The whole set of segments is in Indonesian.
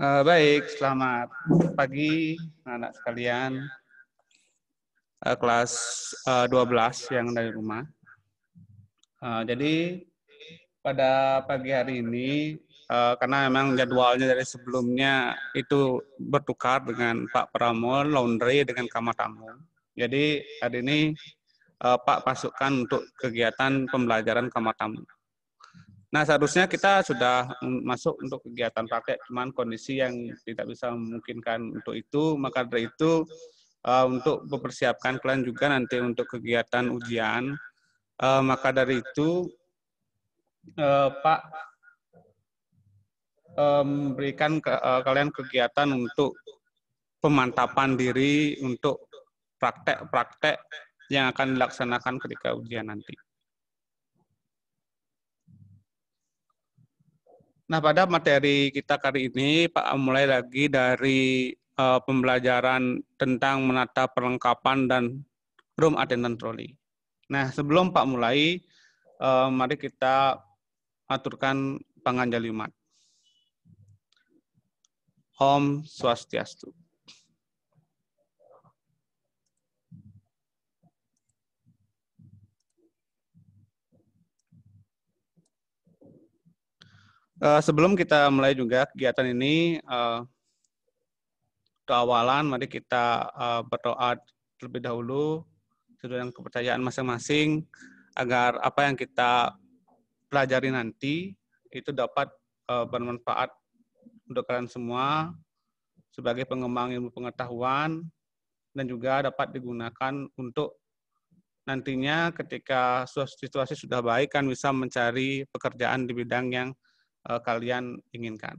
Uh, baik, selamat pagi anak sekalian. Uh, kelas uh, eh, 12 yang dari rumah. Uh, jadi pada pagi hari ini uh, karena memang jadwalnya dari sebelumnya itu bertukar dengan Pak Pramol laundry dengan kamar tamu. Jadi hari ini uh, Pak pasukan untuk kegiatan pembelajaran kamar tamu. Nah, seharusnya kita sudah mm, masuk untuk kegiatan praktek, cuman kondisi yang tidak bisa memungkinkan untuk itu, maka dari itu uh, untuk mempersiapkan kalian juga nanti untuk kegiatan ujian, uh, maka dari itu uh, Pak memberikan um, ke, uh, kalian kegiatan untuk pemantapan diri untuk praktek-praktek yang akan dilaksanakan ketika ujian nanti. Nah, pada materi kita kali ini, Pak mulai lagi dari uh, pembelajaran tentang menata perlengkapan dan room attendant trolley. Nah, sebelum Pak mulai, uh, mari kita aturkan panganjali umat. Om Swastiastu. Uh, sebelum kita mulai juga kegiatan ini, uh, keawalan mari kita uh, berdoa terlebih dahulu sesuai dengan kepercayaan masing-masing agar apa yang kita pelajari nanti itu dapat uh, bermanfaat untuk kalian semua sebagai pengembang ilmu pengetahuan dan juga dapat digunakan untuk nantinya ketika situasi sudah baik kan bisa mencari pekerjaan di bidang yang uh, kalian inginkan.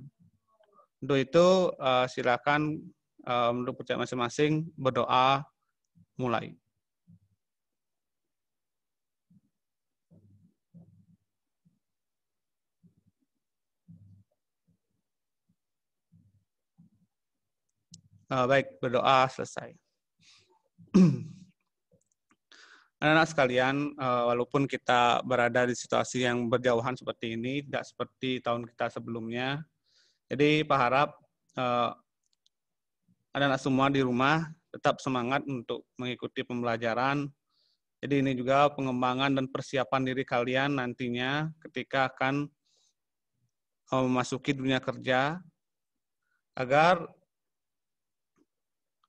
Untuk itu uh, silakan uh, percaya masing-masing berdoa mulai. Uh, baik, berdoa selesai. anak-anak sekalian, eh, walaupun kita berada di situasi yang berjauhan seperti ini, tidak seperti tahun kita sebelumnya, jadi Pak harap eh, anak-anak semua di rumah tetap semangat untuk mengikuti pembelajaran. Jadi ini juga pengembangan dan persiapan diri kalian nantinya ketika akan eh, memasuki dunia kerja agar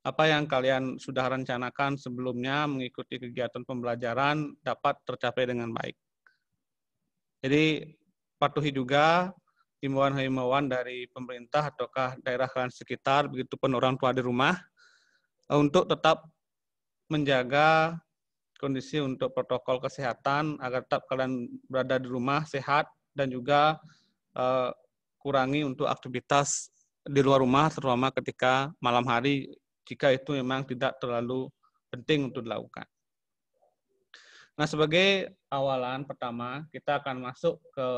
apa yang kalian sudah rencanakan sebelumnya mengikuti kegiatan pembelajaran dapat tercapai dengan baik. Jadi patuhi juga himbauan-himbauan dari pemerintah ataukah daerah kalian sekitar, begitu begitupun orang tua di rumah, untuk tetap menjaga kondisi untuk protokol kesehatan agar tetap kalian berada di rumah sehat dan juga uh, kurangi untuk aktivitas di luar rumah terutama ketika malam hari jika itu memang tidak terlalu penting untuk dilakukan. Nah, sebagai awalan pertama, kita akan masuk ke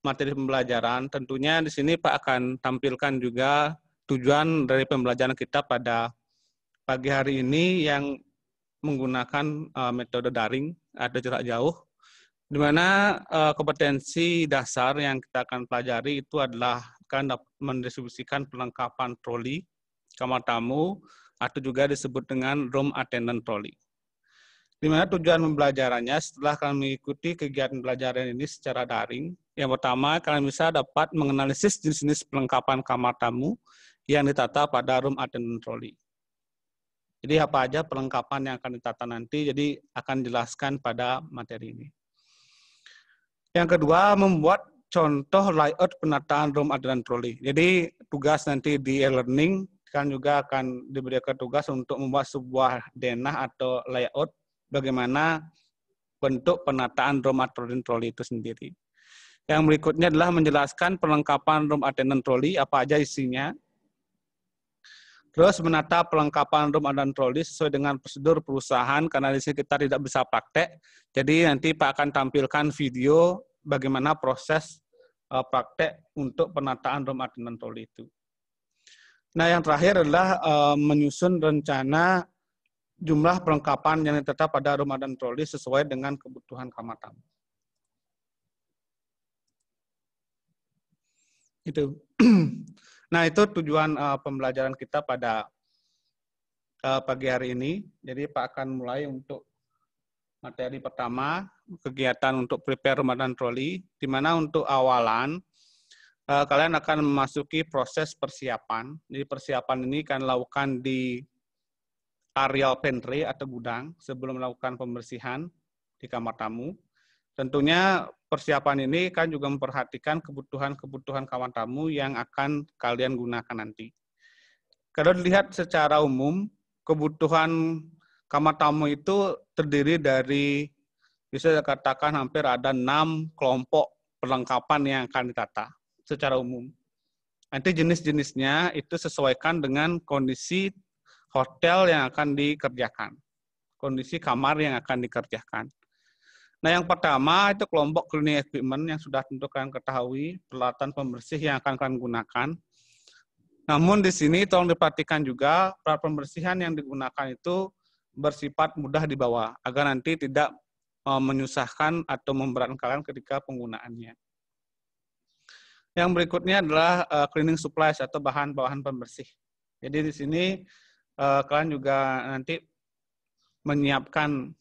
materi pembelajaran. Tentunya di sini Pak akan tampilkan juga tujuan dari pembelajaran kita pada pagi hari ini yang menggunakan uh, metode daring ada jarak jauh di mana uh, kompetensi dasar yang kita akan pelajari itu adalah akan mendistribusikan perlengkapan troli kamar tamu, atau juga disebut dengan room attendant trolley. Di mana tujuan pembelajarannya setelah kalian mengikuti kegiatan pelajaran ini secara daring, yang pertama kalian bisa dapat menganalisis jenis-jenis perlengkapan kamar tamu yang ditata pada room attendant trolley. Jadi apa aja perlengkapan yang akan ditata nanti, jadi akan dijelaskan pada materi ini. Yang kedua, membuat contoh layout penataan room attendant trolley. Jadi tugas nanti di e-learning kan juga akan diberikan tugas untuk membuat sebuah denah atau layout bagaimana bentuk penataan room attendant trolley itu sendiri. Yang berikutnya adalah menjelaskan perlengkapan room attendant trolley, apa aja isinya. Terus menata perlengkapan room attendant trolley sesuai dengan prosedur perusahaan, karena di sini kita tidak bisa praktek. Jadi nanti Pak akan tampilkan video bagaimana proses eh, praktek untuk penataan room attendant trolley itu. Nah, yang terakhir adalah e, menyusun rencana jumlah perlengkapan yang ditetap pada rumah dan troli sesuai dengan kebutuhan kamar tamu. Itu. nah, itu tujuan e, pembelajaran kita pada e, pagi hari ini. Jadi Pak akan mulai untuk materi pertama, kegiatan untuk prepare ramadan dan troli, di mana untuk awalan Eh, kalian akan memasuki proses persiapan. Jadi persiapan ini akan lakukan di areal pantry atau gudang sebelum melakukan pembersihan di kamar tamu. Tentunya persiapan ini kan juga memperhatikan kebutuhan-kebutuhan kamar tamu yang akan kalian gunakan nanti. Kalau dilihat secara umum, kebutuhan kamar tamu itu terdiri dari bisa dikatakan hampir ada enam kelompok perlengkapan yang akan ditata secara umum. Nanti jenis-jenisnya itu sesuaikan dengan kondisi hotel yang akan dikerjakan, kondisi kamar yang akan dikerjakan. Nah, yang pertama itu kelompok cleaning equipment yang sudah tentu kalian ketahui, peralatan pembersih yang akan kalian gunakan. Namun di sini tolong diperhatikan juga peralatan pembersihan yang digunakan itu bersifat mudah dibawa agar nanti tidak eh, menyusahkan atau memberatkan kalian ketika penggunaannya. Yang berikutnya adalah uh, cleaning supplies atau bahan-bahan pembersih. Jadi di sini uh, kalian juga nanti menyiapkan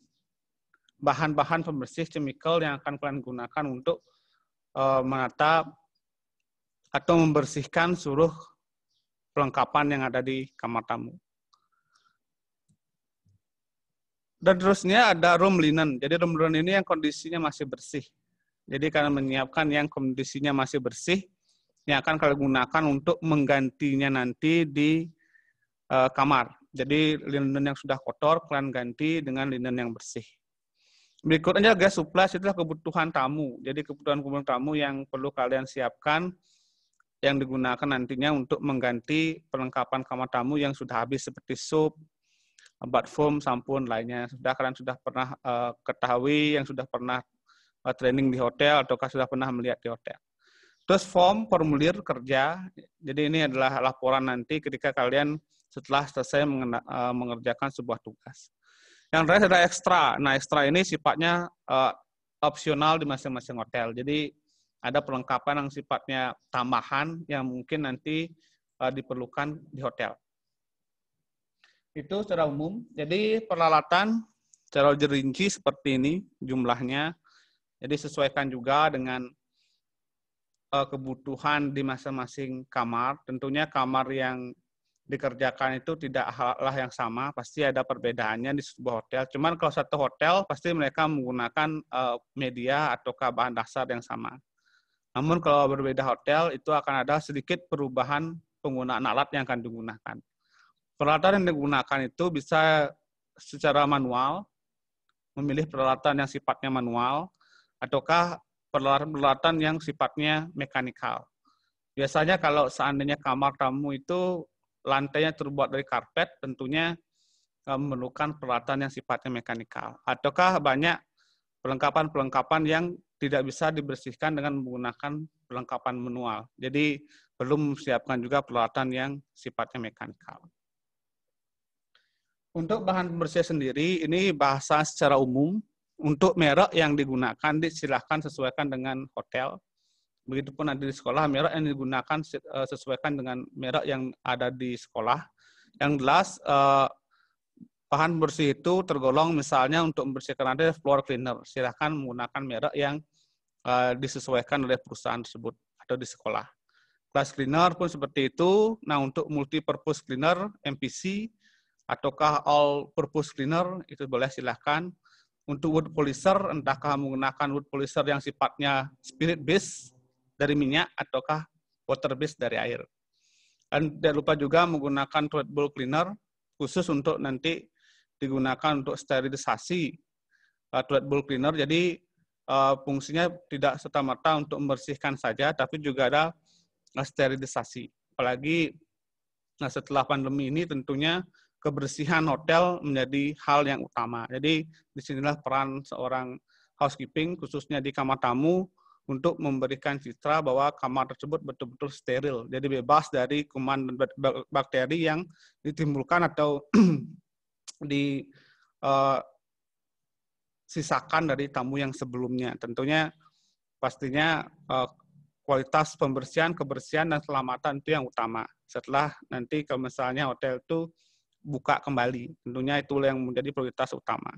bahan-bahan pembersih chemical yang akan kalian gunakan untuk uh, eh, menata atau membersihkan seluruh perlengkapan yang ada di kamar tamu. Dan terusnya ada room linen. Jadi room linen ini yang kondisinya masih bersih. Jadi karena menyiapkan yang kondisinya masih bersih, yang akan kalian gunakan untuk menggantinya nanti di uh, kamar. Jadi linen yang sudah kotor kalian ganti dengan linen yang bersih. Berikutnya gas supply itulah kebutuhan tamu. Jadi kebutuhan-kebutuhan tamu yang perlu kalian siapkan yang digunakan nantinya untuk mengganti perlengkapan kamar tamu yang sudah habis seperti sup, bat foam, sampun lainnya. Sudah kalian sudah pernah uh, ketahui yang sudah pernah training di hotel ataukah sudah pernah melihat di hotel. Terus form formulir kerja. Jadi ini adalah laporan nanti ketika kalian setelah selesai eh, mengerjakan sebuah tugas. Yang terakhir adalah ekstra. Nah, ekstra ini sifatnya uh, opsional di masing-masing hotel. Jadi ada perlengkapan yang sifatnya tambahan yang mungkin nanti uh, diperlukan di hotel. Itu secara umum. Jadi peralatan secara jerinci seperti ini jumlahnya jadi sesuaikan juga dengan uh, kebutuhan di masing-masing kamar. Tentunya kamar yang dikerjakan itu tidak halah yang sama, pasti ada perbedaannya di sebuah hotel. Cuman kalau satu hotel pasti mereka menggunakan uh, media atau bahan dasar yang sama. Namun kalau berbeda hotel itu akan ada sedikit perubahan penggunaan alat yang akan digunakan. Peralatan yang digunakan itu bisa secara manual, memilih peralatan yang sifatnya manual, ataukah peralatan-peralatan yang sifatnya mekanikal. Biasanya kalau seandainya kamar tamu itu lantainya terbuat dari karpet, tentunya eh, memerlukan peralatan yang sifatnya mekanikal. Ataukah banyak perlengkapan-perlengkapan yang tidak bisa dibersihkan dengan menggunakan perlengkapan manual. Jadi belum siapkan juga peralatan yang sifatnya mekanikal. Untuk bahan pembersih sendiri, ini bahasa secara umum untuk merek yang digunakan silahkan sesuaikan dengan hotel. Begitupun nanti di sekolah, merek yang digunakan eh, sesuaikan dengan merek yang ada di sekolah. Yang jelas, eh, bahan bersih itu tergolong misalnya untuk membersihkan ada floor cleaner. Silahkan menggunakan merek yang eh, disesuaikan oleh perusahaan tersebut atau di sekolah. Glass cleaner pun seperti itu. Nah, untuk multi-purpose cleaner, MPC, ataukah all-purpose cleaner, itu boleh silahkan untuk wood polisher, entahkah menggunakan wood polisher yang sifatnya spirit based dari minyak ataukah water based dari air. Dan tidak lupa juga menggunakan toilet bowl cleaner khusus untuk nanti digunakan untuk sterilisasi uh, bowl cleaner. Jadi uh, fungsinya tidak serta-merta untuk membersihkan saja, tapi juga ada uh, sterilisasi. Apalagi nah, setelah pandemi ini tentunya kebersihan hotel menjadi hal yang utama. Jadi disinilah peran seorang housekeeping khususnya di kamar tamu untuk memberikan citra bahwa kamar tersebut betul-betul steril, jadi bebas dari kuman dan bakteri yang ditimbulkan atau di uh, sisakan dari tamu yang sebelumnya. Tentunya pastinya uh, kualitas pembersihan, kebersihan dan keselamatan itu yang utama. Setelah nanti kalau misalnya hotel itu buka kembali. Tentunya itu yang menjadi prioritas utama.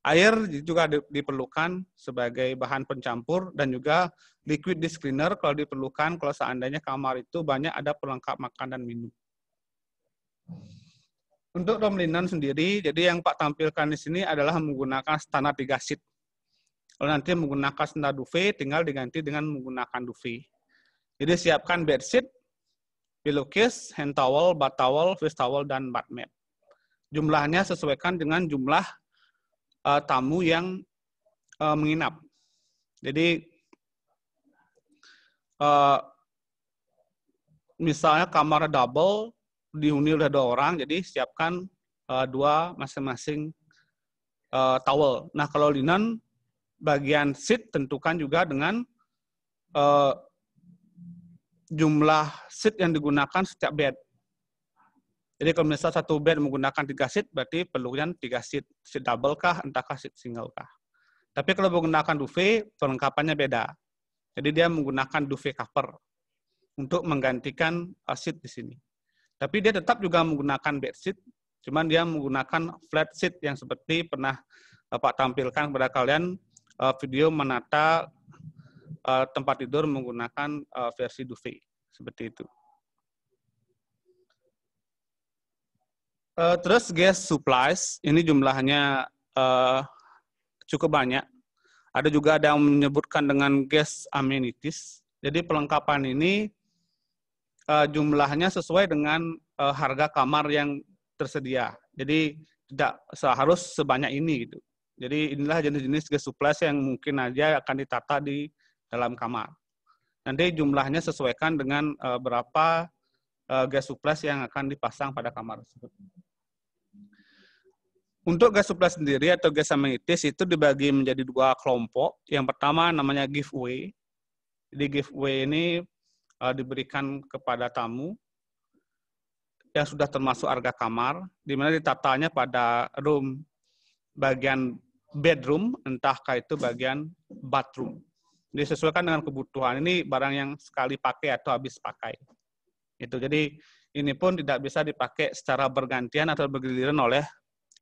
Air juga diperlukan sebagai bahan pencampur dan juga liquid di cleaner kalau diperlukan kalau seandainya kamar itu banyak ada pelengkap makan dan minum. Untuk tomlinan sendiri, jadi yang Pak tampilkan di sini adalah menggunakan standar 3 sheet. Kalau nanti menggunakan standar duvet, tinggal diganti dengan menggunakan duvet. Jadi siapkan bed sheet, pillowcase, hand towel, bath towel, face towel, dan bath mat. Jumlahnya sesuaikan dengan jumlah uh, tamu yang uh, menginap. Jadi uh, misalnya kamar double dihuni oleh dua orang, jadi siapkan uh, dua masing-masing uh, towel. Nah kalau linen bagian seat tentukan juga dengan uh, jumlah seat yang digunakan setiap bed. Jadi kalau misalnya satu band menggunakan tiga seat, berarti perlunya tiga seat, seat double kah, entahkah seat single kah. Tapi kalau menggunakan duvet, perlengkapannya beda. Jadi dia menggunakan duvet cover untuk menggantikan uh, seat di sini. Tapi dia tetap juga menggunakan bed seat, cuman dia menggunakan flat seat yang seperti pernah uh, Pak tampilkan kepada kalian uh, video menata tempat tidur menggunakan versi duvet seperti itu. Uh, terus gas supplies ini jumlahnya uh, cukup banyak. Ada juga ada yang menyebutkan dengan gas amenities. Jadi pelengkapan ini uh, jumlahnya sesuai dengan uh, harga kamar yang tersedia. Jadi tidak seharus sebanyak ini gitu. Jadi inilah jenis-jenis gas supplies yang mungkin aja akan ditata di dalam kamar. Nanti jumlahnya sesuaikan dengan uh, berapa gas supplies yang akan dipasang pada kamar tersebut. Untuk gas supla sendiri atau gas amenities itu dibagi menjadi dua kelompok. Yang pertama namanya giveaway. Jadi giveaway ini uh, diberikan kepada tamu yang sudah termasuk harga kamar, di mana ditatanya pada room bagian bedroom, entahkah itu bagian bathroom. Disesuaikan dengan kebutuhan. Ini barang yang sekali pakai atau habis pakai. Itu. Jadi ini pun tidak bisa dipakai secara bergantian atau bergiliran oleh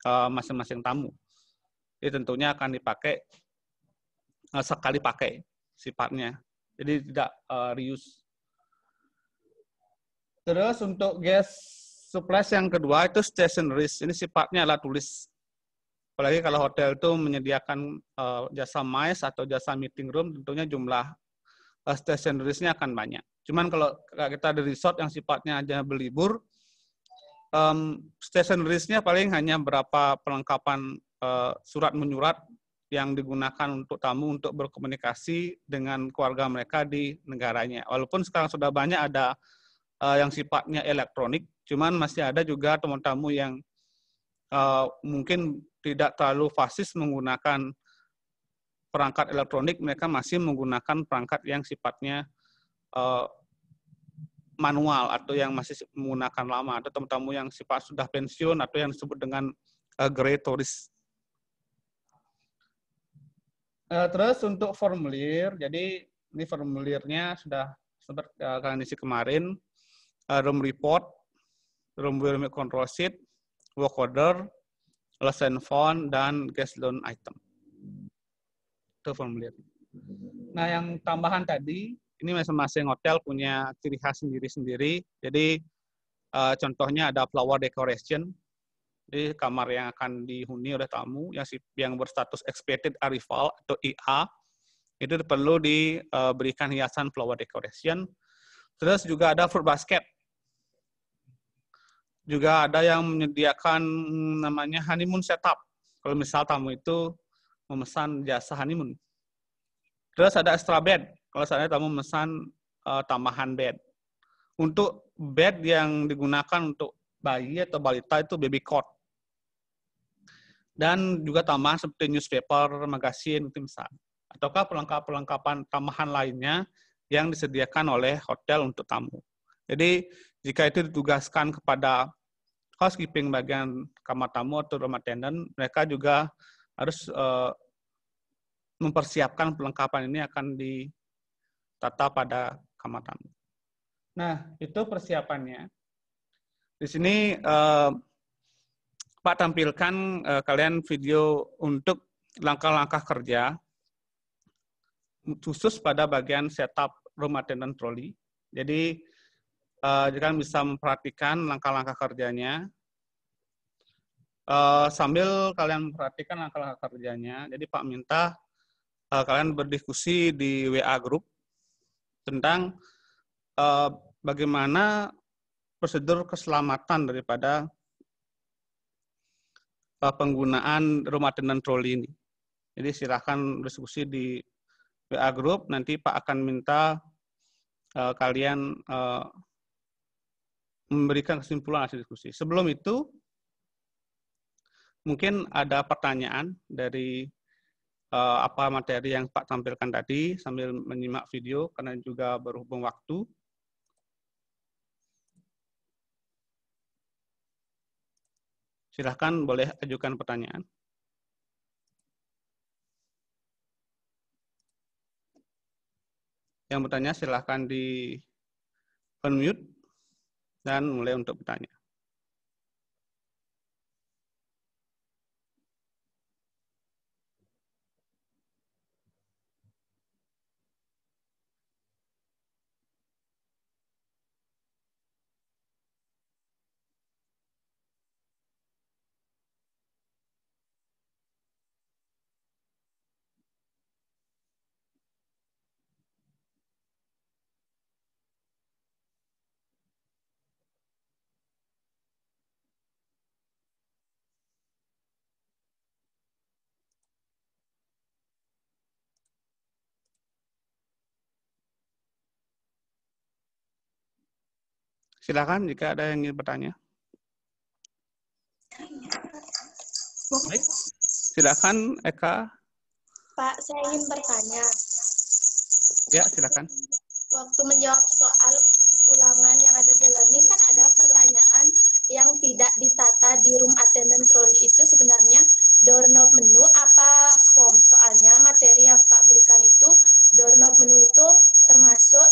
Eh, masing-masing tamu. Jadi tentunya akan dipakai eh, sekali pakai sifatnya. Jadi tidak eh, reuse. Terus untuk gas supplies yang kedua itu stationery. Ini sifatnya adalah tulis. Apalagi kalau hotel itu menyediakan uh, jasa mais atau jasa meeting room, tentunya jumlah uh, stationaries-nya akan banyak. Cuman kalau kita ada resort yang sifatnya aja berlibur, um, listnya nya paling hanya berapa perlengkapan uh, surat menyurat yang digunakan untuk tamu untuk berkomunikasi dengan keluarga mereka di negaranya. Walaupun sekarang sudah banyak ada uh, yang sifatnya elektronik, cuman masih ada juga teman-tamu yang uh, mungkin tidak terlalu fasis menggunakan perangkat elektronik, mereka masih menggunakan perangkat yang sifatnya uh, manual atau yang masih menggunakan lama atau tamu-tamu yang sifat sudah pensiun atau yang disebut dengan uh, grey tourist. Uh, terus untuk formulir, jadi ini formulirnya sudah seperti uh, kalian isi kemarin, uh, room report, room building control sheet, work order, lesson phone dan guest loan item. Itu formulir. Nah, yang tambahan tadi, ini masing-masing hotel punya ciri khas sendiri-sendiri. Jadi uh, contohnya ada flower decoration. di kamar yang akan dihuni oleh tamu yang yang berstatus expected arrival atau IA itu perlu diberikan eh, hiasan flower decoration. Terus juga ada fruit basket. Juga ada yang menyediakan namanya honeymoon setup. Kalau misal tamu itu memesan jasa honeymoon. Terus ada extra bed kalau saya kamu memesan uh, tambahan bed. Untuk bed yang digunakan untuk bayi atau balita itu baby cot. Dan juga tambahan seperti newspaper, magazine, tim misal. Ataukah perlengkapan-perlengkapan tambahan lainnya yang disediakan oleh hotel untuk tamu. Jadi, jika itu ditugaskan kepada housekeeping bagian kamar tamu atau rumah attendant, mereka juga harus uh, mempersiapkan perlengkapan ini akan di tata pada kamar tamu. Nah, itu persiapannya. Di sini eh, Pak tampilkan eh, kalian video untuk langkah-langkah kerja khusus pada bagian setup rumah attendant trolley. Jadi eh, kalian bisa memperhatikan langkah-langkah kerjanya. Eh, sambil kalian memperhatikan langkah-langkah kerjanya, jadi Pak minta eh, kalian berdiskusi di WA group tentang uh, bagaimana prosedur keselamatan daripada uh, penggunaan rumah tenan troli ini. Jadi silahkan diskusi di WA Group, nanti Pak akan minta uh, kalian uh, memberikan kesimpulan hasil diskusi. Sebelum itu, mungkin ada pertanyaan dari uh, apa materi yang Pak tampilkan tadi sambil menyimak video karena juga berhubung waktu. Silahkan boleh ajukan pertanyaan. Yang bertanya silahkan di unmute dan mulai untuk bertanya. Silakan jika ada yang ingin bertanya. Baik. Silakan Eka. Pak, saya ingin bertanya. Ya, silakan. Waktu menjawab soal ulangan yang ada di dalam ini kan ada pertanyaan yang tidak ditata di room attendance trolley itu sebenarnya door knob menu apa form soalnya materi yang Pak berikan itu door knob menu itu termasuk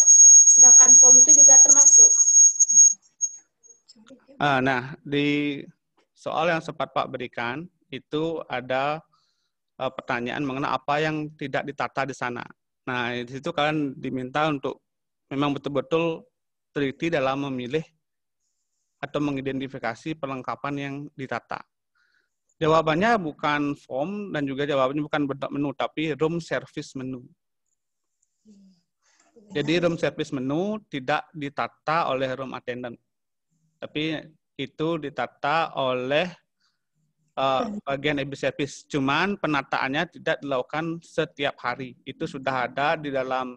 Uh, nah, di soal yang sempat Pak berikan itu ada uh, pertanyaan mengenai apa yang tidak ditata di sana. Nah, di situ kalian diminta untuk memang betul-betul teliti dalam memilih atau mengidentifikasi perlengkapan yang ditata. Jawabannya bukan form dan juga jawabannya bukan bentuk menu, tapi room service menu. Jadi room service menu tidak ditata oleh room attendant tapi itu ditata oleh uh, bagian ibu service. Cuman penataannya tidak dilakukan setiap hari. Itu sudah ada di dalam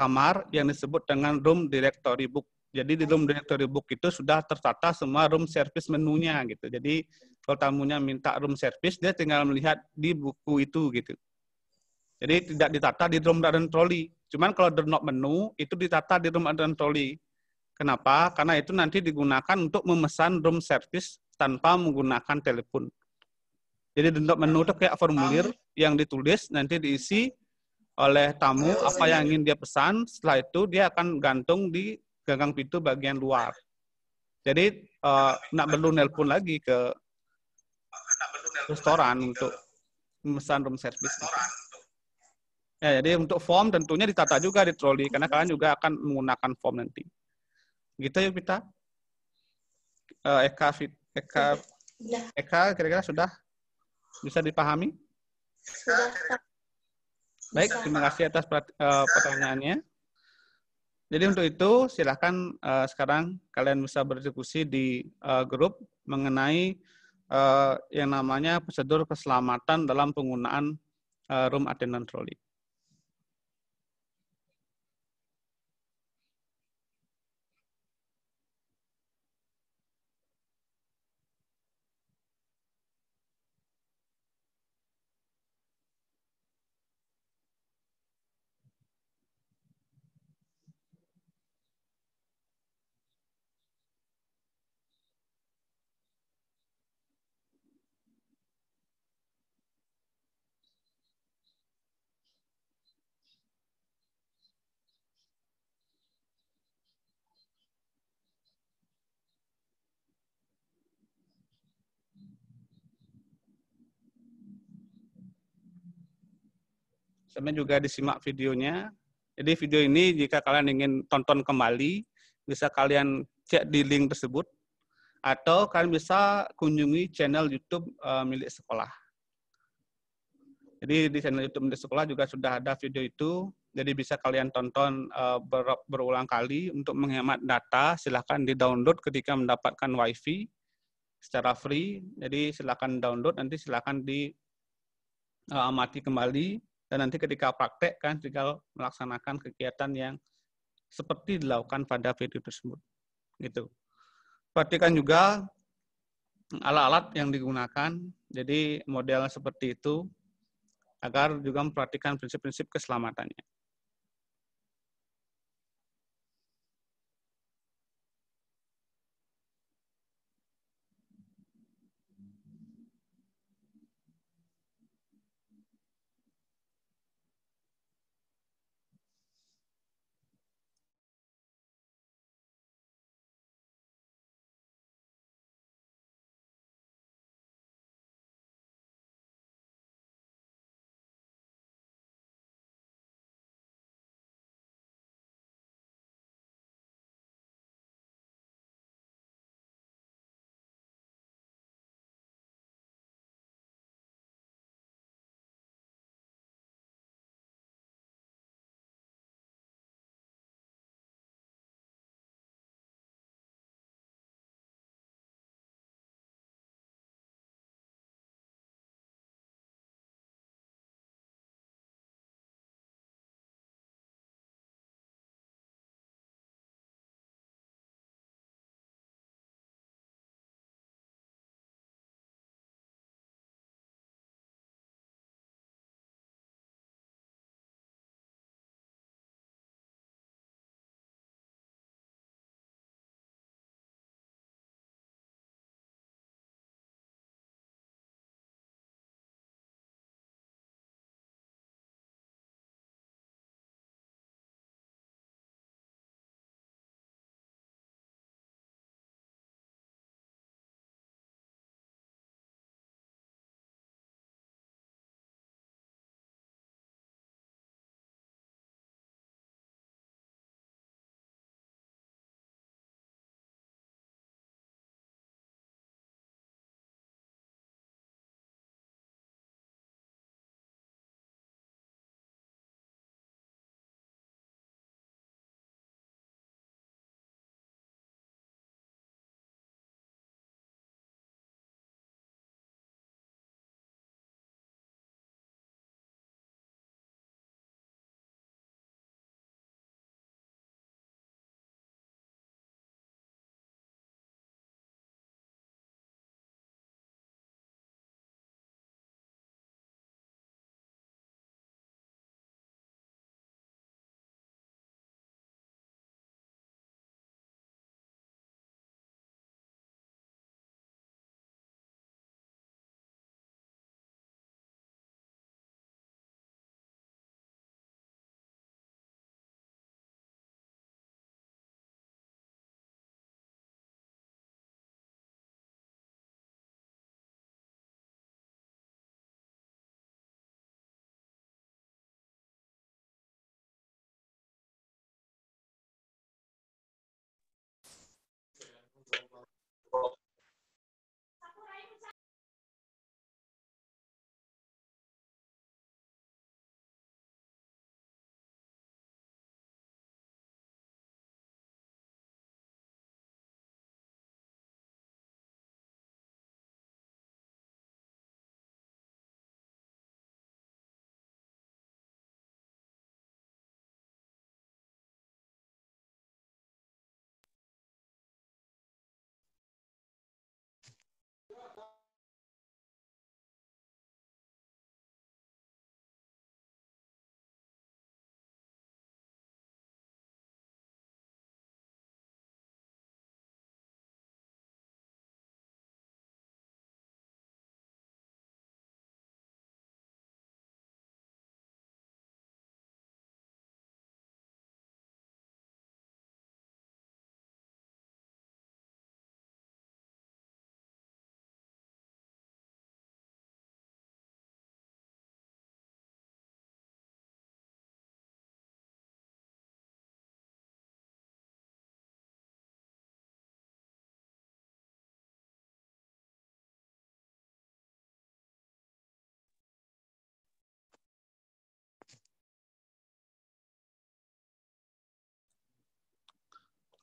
kamar yang disebut dengan room directory book. Jadi di room directory book itu sudah tertata semua room service menunya gitu. Jadi kalau tamunya minta room service, dia tinggal melihat di buku itu gitu. Jadi tidak ditata di room dan trolley Cuman kalau drop menu itu ditata di room dan trolley Kenapa? Karena itu nanti digunakan untuk memesan room service tanpa menggunakan telepon. Jadi untuk menu itu kayak formulir yang ditulis nanti diisi oleh tamu apa yang ingin dia pesan. Setelah itu dia akan gantung di gagang pintu bagian luar. Jadi uh, perlu nelpon lagi ke restoran untuk memesan room service. Ya, jadi untuk form tentunya ditata juga di troli karena kalian juga akan menggunakan form nanti. Gitu yuk kita. Eh, Eka, Eka, Eka kira-kira sudah bisa dipahami? Baik, terima kasih atas eh, pertanyaannya. Jadi untuk itu silahkan eh, sekarang kalian bisa berdiskusi di grup mengenai yang namanya prosedur keselamatan dalam penggunaan uh, room attendant trolley. Sama juga disimak videonya. Jadi video ini jika kalian ingin tonton kembali, bisa kalian cek di link tersebut. Atau kalian bisa kunjungi channel YouTube uh, milik sekolah. Jadi di channel YouTube milik sekolah juga sudah ada video itu. Jadi bisa kalian tonton uh, ber berulang kali untuk menghemat data. Silahkan di-download ketika mendapatkan WiFi secara free. Jadi silahkan download nanti silahkan di uh, kembali dan nanti ketika praktek kan tinggal melaksanakan kegiatan yang seperti dilakukan pada video tersebut. Gitu. Perhatikan juga alat-alat yang digunakan, jadi model seperti itu, agar juga memperhatikan prinsip-prinsip keselamatannya.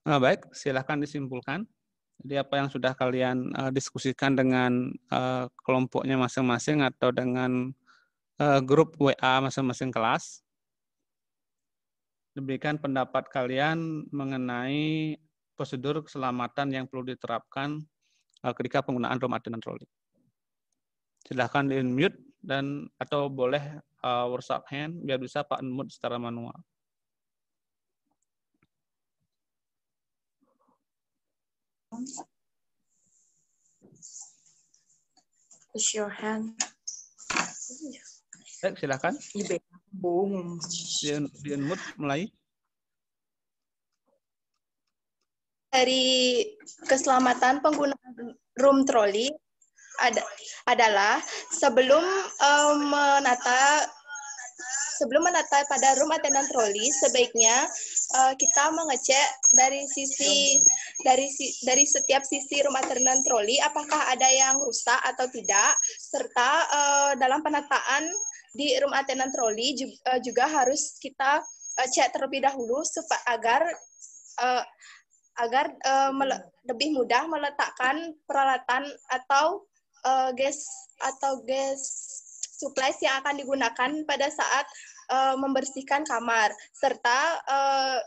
Nah, baik, silahkan disimpulkan. Jadi apa yang sudah kalian uh, diskusikan dengan uh, kelompoknya masing-masing atau dengan uh, grup WA masing-masing kelas. Diberikan pendapat kalian mengenai prosedur keselamatan yang perlu diterapkan uh, ketika penggunaan rumah dan troli. Silahkan di unmute dan atau boleh uh, WhatsApp hand biar bisa Pak unmute secara manual. Is your hand. Baik, eh, silakan. Di unmute mulai. Dari keselamatan pengguna room trolley ada, adalah sebelum uh, menata sebelum menata pada room attendant trolley sebaiknya uh, kita mengecek dari sisi room dari dari setiap sisi rumah tenan troli apakah ada yang rusak atau tidak serta uh, dalam penataan di rumah tenan troli juga, uh, eh, juga harus kita uh, cek terlebih dahulu supaya agar uh, agar uh, lebih mudah meletakkan peralatan atau uh, gas atau gas supplies yang akan digunakan pada saat uh, membersihkan kamar serta uh,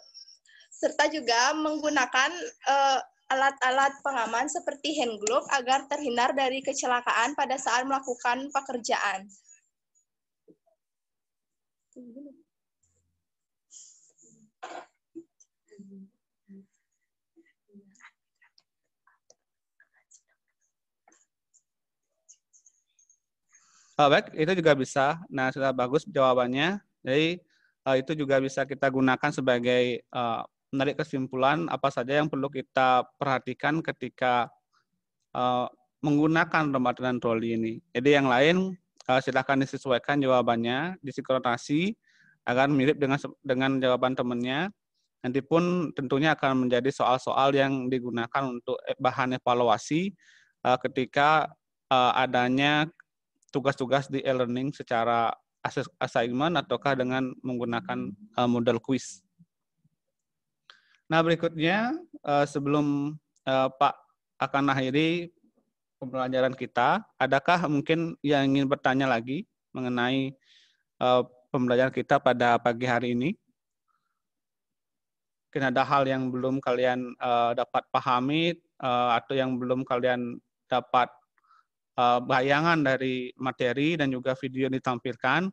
serta juga menggunakan eh, alat-alat uh, pengaman seperti hand glove agar terhindar dari kecelakaan pada saat melakukan pekerjaan. Oh, baik, itu juga bisa. Nah, sudah bagus jawabannya. Jadi, eh, itu juga bisa kita gunakan sebagai eh, menarik kesimpulan apa saja yang perlu kita perhatikan ketika uh, menggunakan Ramadan Troli ini. Jadi yang lain uh, silahkan disesuaikan jawabannya, disinkronasi agar mirip dengan dengan jawaban temannya. Nanti pun tentunya akan menjadi soal-soal yang digunakan untuk eh, bahan evaluasi uh, ketika uh, adanya tugas-tugas di e-learning secara assignment ataukah dengan menggunakan uh, model quiz. Nah berikutnya eh, sebelum eh, Pak akan akhiri pembelajaran kita, adakah mungkin yang ingin bertanya lagi mengenai eh, pembelajaran kita pada pagi hari ini? Mungkin ada hal yang belum kalian dapat pahami atau yang belum kalian dapat uh, bayangan dari materi dan juga video yang ditampilkan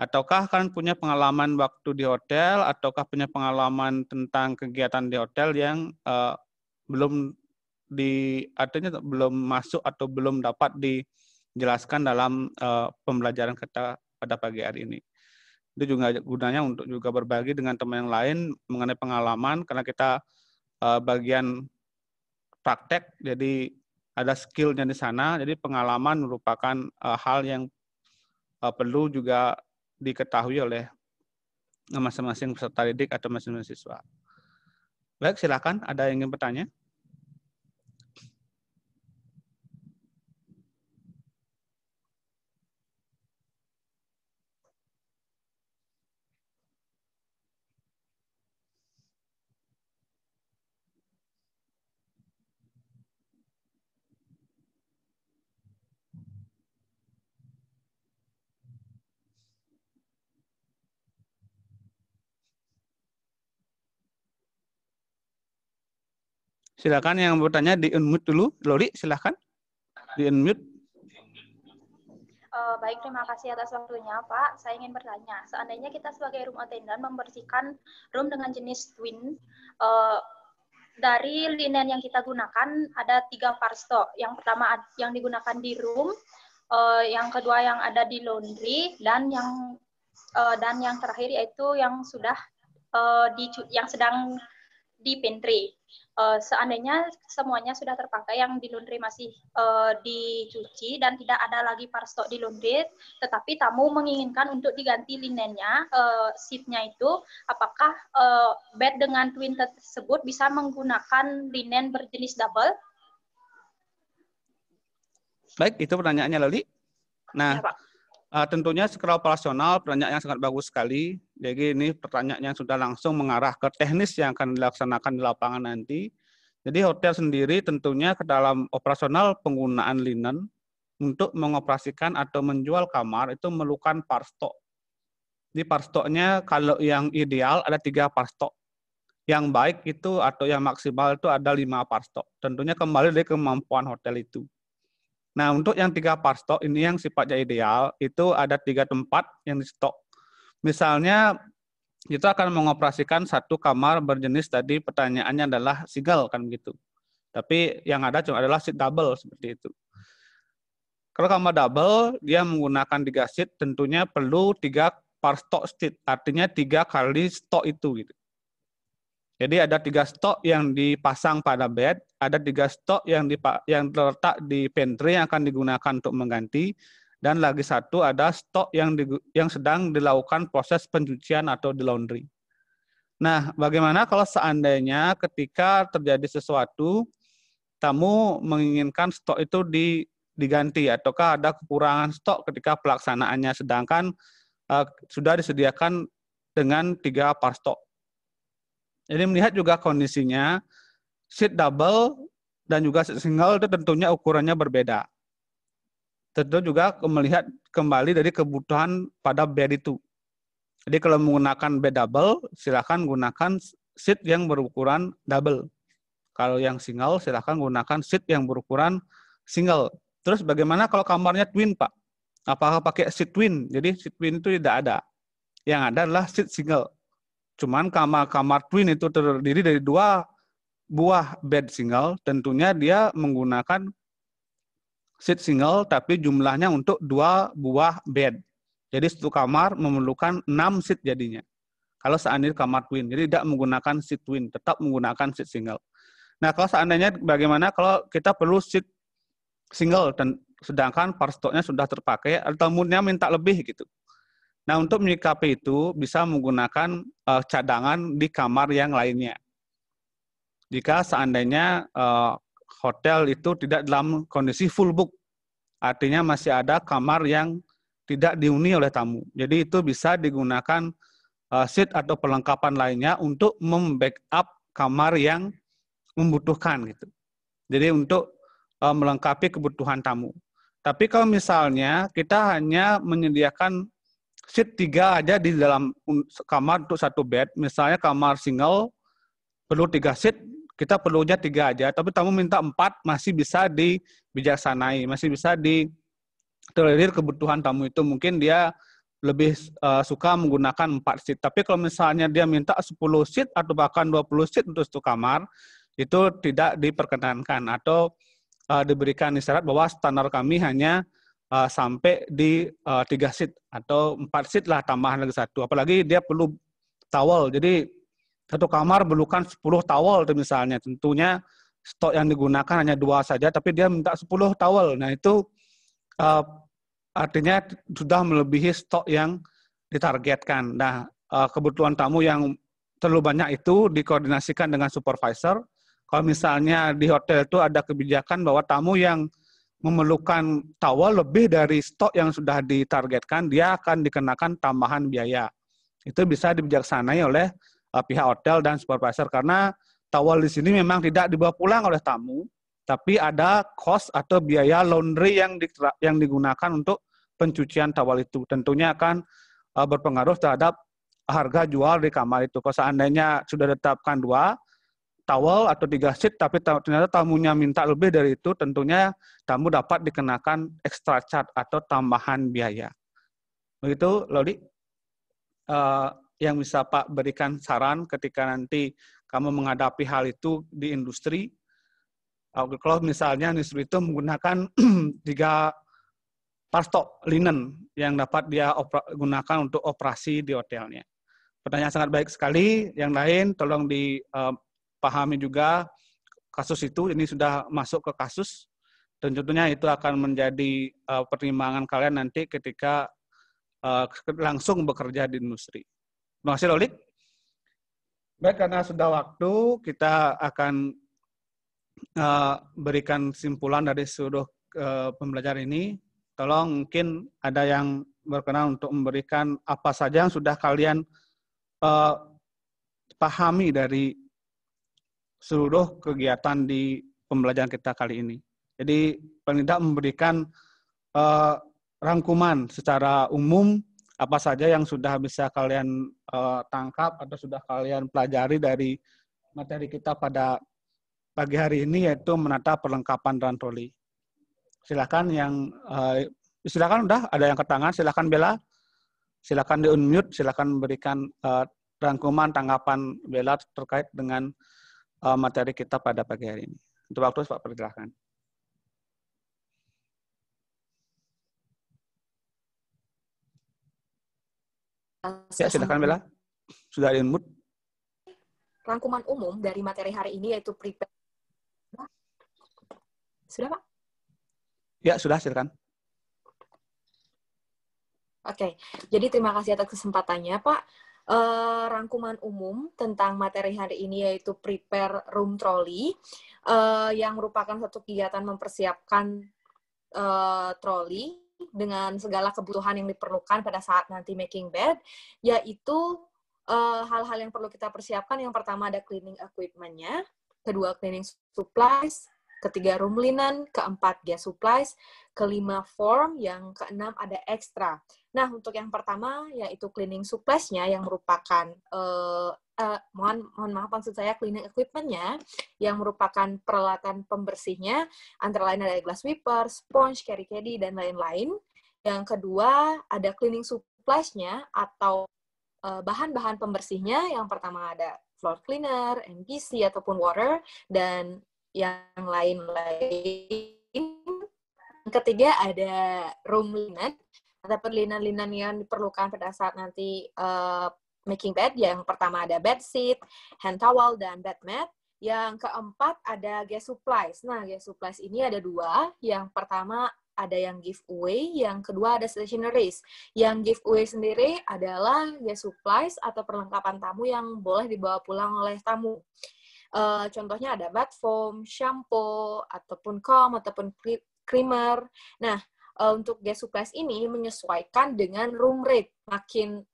Ataukah kalian punya pengalaman waktu di hotel, ataukah punya pengalaman tentang kegiatan di hotel yang uh, belum di artinya belum masuk atau belum dapat dijelaskan dalam uh, pembelajaran kita pada pagi hari ini. Itu juga gunanya untuk juga berbagi dengan teman yang lain mengenai pengalaman karena kita uh, bagian praktek jadi ada skillnya di sana jadi pengalaman merupakan uh, hal yang uh, perlu juga diketahui oleh masing-masing peserta didik atau masing-masing siswa. Baik, silakan. Ada yang ingin bertanya? Silakan yang bertanya di unmute dulu. Loli, silakan di unmute. Uh, baik, terima kasih atas waktunya, Pak. Saya ingin bertanya, seandainya kita sebagai room attendant membersihkan room dengan jenis twin, uh, dari linen yang kita gunakan ada tiga parsto. Yang pertama yang digunakan di room, uh, yang kedua yang ada di laundry, dan yang uh, dan yang terakhir yaitu yang sudah uh, di yang sedang di pantry uh, seandainya semuanya sudah terpakai yang di laundry masih uh, dicuci dan tidak ada lagi parstok di laundry tetapi tamu menginginkan untuk diganti linennya uh, itu apakah uh, bed dengan twin tersebut bisa menggunakan linen berjenis double baik itu pertanyaannya Loli nah ya, Pak. Uh, tentunya secara operasional pertanyaan yang sangat bagus sekali. Jadi ini pertanyaan yang sudah langsung mengarah ke teknis yang akan dilaksanakan di lapangan nanti. Jadi hotel sendiri tentunya ke dalam operasional penggunaan linen untuk mengoperasikan atau menjual kamar itu memerlukan parstok. Di parstoknya kalau yang ideal ada tiga parstok. Yang baik itu atau yang maksimal itu ada lima parstok. Tentunya kembali dari kemampuan hotel itu. Nah, untuk yang tiga par stok ini yang sifatnya ideal, itu ada tiga tempat yang di stok. Misalnya, kita akan mengoperasikan satu kamar berjenis tadi pertanyaannya adalah single kan gitu. Tapi yang ada cuma adalah seat double seperti itu. Kalau kamar double, dia menggunakan tiga seat, tentunya perlu tiga par stok seat, artinya tiga kali stok itu gitu. Jadi ada tiga stok yang dipasang pada bed, ada tiga stok yang yang terletak di pantry yang akan digunakan untuk mengganti, dan lagi satu ada stok yang yang sedang dilakukan proses pencucian atau di laundry. Nah, bagaimana kalau seandainya ketika terjadi sesuatu, tamu menginginkan stok itu diganti, ataukah ada kekurangan stok ketika pelaksanaannya, sedangkan uh, sudah disediakan dengan tiga par stok. Jadi melihat juga kondisinya, seat double dan juga seat single itu tentunya ukurannya berbeda. Tentu juga melihat kembali dari kebutuhan pada bed itu. Jadi kalau menggunakan bed double, silakan gunakan seat yang berukuran double. Kalau yang single, silakan gunakan seat yang berukuran single. Terus bagaimana kalau kamarnya twin, Pak? Apakah pakai seat twin? Jadi seat twin itu tidak ada. Yang ada adalah seat single. Cuman kamar kamar twin itu terdiri dari dua buah bed single, tentunya dia menggunakan seat single tapi jumlahnya untuk dua buah bed. Jadi satu kamar memerlukan enam seat jadinya. Kalau seandainya kamar twin, jadi tidak menggunakan seat twin, tetap menggunakan seat single. Nah, kalau seandainya bagaimana kalau kita perlu seat single dan sedangkan parstoknya sudah terpakai atau moodnya minta lebih gitu. Nah, untuk menyikapi itu bisa menggunakan uh, cadangan di kamar yang lainnya. Jika seandainya uh, hotel itu tidak dalam kondisi full book, artinya masih ada kamar yang tidak dihuni oleh tamu. Jadi itu bisa digunakan uh, seat atau perlengkapan lainnya untuk membackup kamar yang membutuhkan gitu. Jadi untuk uh, melengkapi kebutuhan tamu. Tapi kalau misalnya kita hanya menyediakan seat tiga aja di dalam kamar untuk satu bed. Misalnya kamar single perlu tiga seat, kita perlunya tiga aja. Tapi tamu minta empat masih bisa dibijaksanai, masih bisa di kebutuhan tamu itu. Mungkin dia lebih uh, suka menggunakan empat seat. Tapi kalau misalnya dia minta sepuluh seat atau bahkan dua puluh seat untuk satu kamar, itu tidak diperkenankan atau uh, diberikan isyarat bahwa standar kami hanya uh, sampai di eh, tiga sit seat atau empat seat lah tambahan lagi satu. Apalagi dia perlu towel. Jadi satu kamar perlukan sepuluh towel tuh misalnya. Tentunya stok yang digunakan hanya dua saja, tapi dia minta sepuluh towel. Nah itu uh, artinya sudah melebihi stok yang ditargetkan. Nah uh, kebutuhan tamu yang terlalu banyak itu dikoordinasikan dengan supervisor. Kalau misalnya di hotel itu ada kebijakan bahwa tamu yang memerlukan tawal lebih dari stok yang sudah ditargetkan, dia akan dikenakan tambahan biaya. Itu bisa dibijaksanai oleh uh, pihak hotel dan supervisor karena tawal di sini memang tidak dibawa pulang oleh tamu, tapi ada cost atau biaya laundry yang di, yang digunakan untuk pencucian tawal itu. Tentunya akan uh, berpengaruh terhadap harga jual di kamar itu. Kalau seandainya sudah ditetapkan dua, towel atau tiga sheet, tapi ternyata tamunya minta lebih dari itu, tentunya tamu dapat dikenakan extra charge atau tambahan biaya. Begitu, Lodi eh, yang bisa Pak berikan saran ketika nanti kamu menghadapi hal itu di industri. Kalau misalnya industri itu menggunakan tiga pastok linen yang dapat dia gunakan untuk operasi di hotelnya. Pertanyaan sangat baik sekali. Yang lain tolong di eh, pahami juga kasus itu ini sudah masuk ke kasus dan tentunya itu akan menjadi uh, pertimbangan kalian nanti ketika uh, langsung bekerja di industri. Terima kasih Lolik. Baik karena sudah waktu kita akan uh, berikan simpulan dari seluruh uh, pembelajaran ini. Tolong mungkin ada yang berkenan untuk memberikan apa saja yang sudah kalian uh, pahami dari seluruh kegiatan di pembelajaran kita kali ini. Jadi paling memberikan uh, rangkuman secara umum apa saja yang sudah bisa kalian uh, tangkap atau sudah kalian pelajari dari materi kita pada pagi hari ini yaitu menata perlengkapan dan troli. Silakan yang uh, silakan udah ada yang ke tangan silakan Bella. Silakan di unmute, silakan berikan uh, rangkuman tanggapan Bella terkait dengan uh, materi kita pada pagi hari ini. Untuk waktu Pak pergerakan. Ya, silakan Bella. Sudah ada mood. Rangkuman umum dari materi hari ini yaitu prepare. Sudah, Pak? Ya, sudah, silakan. Oke, jadi terima kasih atas kesempatannya, Pak uh, rangkuman umum tentang materi hari ini yaitu prepare room trolley uh, yang merupakan satu kegiatan mempersiapkan uh, trolley dengan segala kebutuhan yang diperlukan pada saat nanti making bed yaitu hal-hal uh, yang perlu kita persiapkan yang pertama ada cleaning equipmentnya kedua cleaning supplies ketiga room linen, keempat gas supplies, kelima form, yang keenam ada ekstra. Nah, untuk yang pertama yaitu cleaning supplies-nya yang merupakan uh, uh, mohon mohon maaf maksud saya cleaning equipment-nya yang merupakan peralatan pembersihnya antara lain ada glass wiper sponge, carry caddy dan lain-lain. Yang kedua ada cleaning supplies-nya atau eh, bahan-bahan uh, pembersihnya yang pertama ada floor cleaner, MPC ataupun water dan yang lain-lain. Ketiga ada room linen atau linan-linan yang diperlukan pada saat nanti uh, making bed. Yang pertama ada bed sheet, hand towel, dan bed mat. Yang keempat ada gas supplies. Nah, gas supplies ini ada dua. Yang pertama ada yang giveaway, yang kedua ada stationaries. Yang giveaway sendiri adalah gas supplies atau perlengkapan tamu yang boleh dibawa pulang oleh tamu. Uh, contohnya ada bath foam, shampoo, ataupun comb, ataupun creamer. Nah, uh, untuk gas supplies ini menyesuaikan dengan room rate. Makin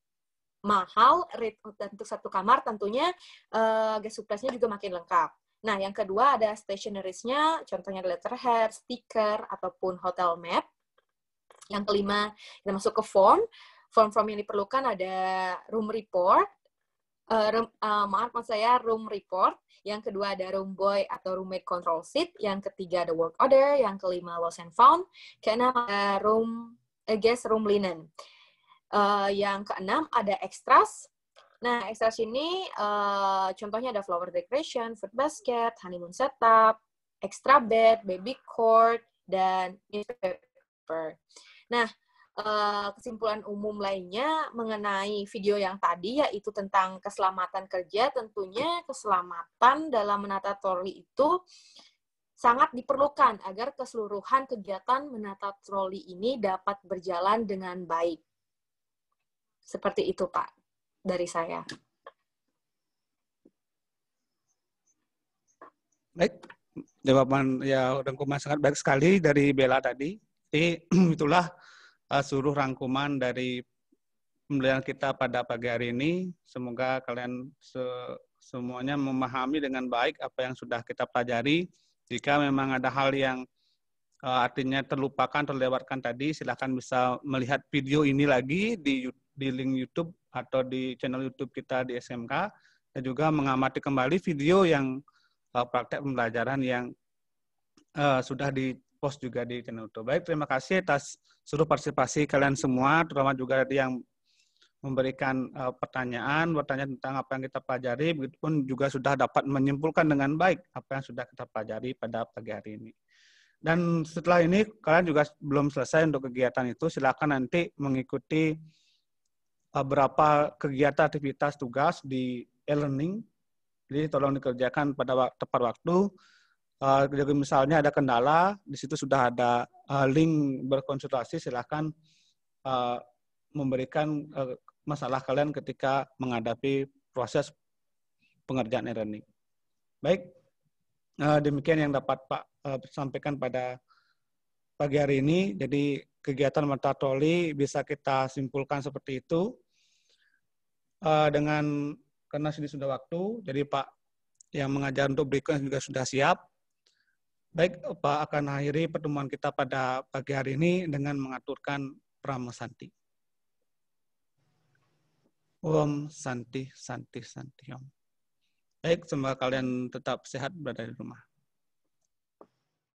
mahal rate untuk satu kamar tentunya uh, gas juga makin lengkap. Nah, yang kedua ada stationeries-nya, contohnya letterhead, stiker, ataupun hotel map. Yang kelima, kita masuk ke form. Form-form yang diperlukan ada room report, uh, uh, maaf maksud saya room report, yang kedua ada room boy atau roommate control seat, yang ketiga ada work order, yang kelima lost and found, keenam ada room uh, guest room linen. Uh, yang keenam ada extras. Nah, extras ini uh, contohnya ada flower decoration, food basket, honeymoon setup, extra bed, baby court, dan newspaper. Nah, Eh, kesimpulan umum lainnya mengenai video yang tadi yaitu tentang keselamatan kerja tentunya keselamatan dalam menata troli itu sangat diperlukan agar keseluruhan kegiatan menata troli ini dapat berjalan dengan baik. Seperti itu, Pak, dari saya. Baik, jawaban ya Dengkuma sangat baik sekali dari Bella tadi. Jadi itulah uh, seluruh rangkuman dari pembelajaran kita pada pagi hari ini. Semoga kalian se semuanya memahami dengan baik apa yang sudah kita pelajari. Jika memang ada hal yang uh, artinya terlupakan, terlewatkan tadi, silahkan bisa melihat video ini lagi di, di link YouTube atau di channel YouTube kita di SMK dan juga mengamati kembali video yang uh, praktek pembelajaran yang uh, sudah di post juga di Tenuto. Baik, terima kasih atas seluruh partisipasi kalian semua, terutama juga tadi yang memberikan uh, pertanyaan, bertanya tentang apa yang kita pelajari, begitu pun juga sudah dapat menyimpulkan dengan baik apa yang sudah kita pelajari pada pagi hari ini. Dan setelah ini kalian juga belum selesai untuk kegiatan itu, silakan nanti mengikuti uh, kegiatan aktivitas tugas di e-learning. Jadi tolong dikerjakan pada tepat waktu Eh, jadi misalnya ada kendala, di situ sudah ada eh, link berkonsultasi, silahkan eh, memberikan masalah kalian ketika menghadapi proses pengerjaan e-learning. Baik, demikian yang dapat Pak sampaikan pada pagi hari ini. Jadi kegiatan mata Toli bisa kita simpulkan seperti itu dengan karena sini sudah waktu. Jadi Pak yang mengajar untuk berikutnya juga sudah siap. Baik, Pak akan akhiri pertemuan kita pada pagi hari ini dengan mengaturkan Santi. Om Santi, Santi, Santi, Om. Baik, semoga kalian tetap sehat berada di rumah.